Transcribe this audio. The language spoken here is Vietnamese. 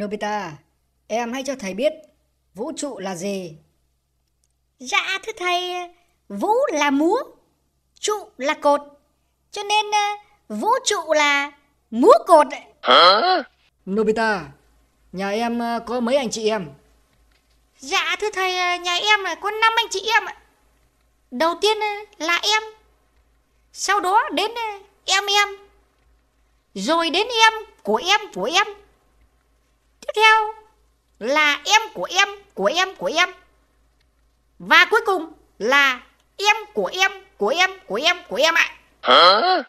Nobita, em hãy cho thầy biết vũ trụ là gì? Dạ thưa thầy, vũ là múa, trụ là cột, cho nên ờ, vũ trụ là múa cột. Hả? Nobita, nhà em ờ, có mấy anh chị em? Dạ thưa thầy, ờ, nhà em là có 5 anh chị em Đầu tiên là em, sau đó đến em em, rồi đến em của em của em là em của em của em của em và cuối cùng là em của em của em của em của em ạ à.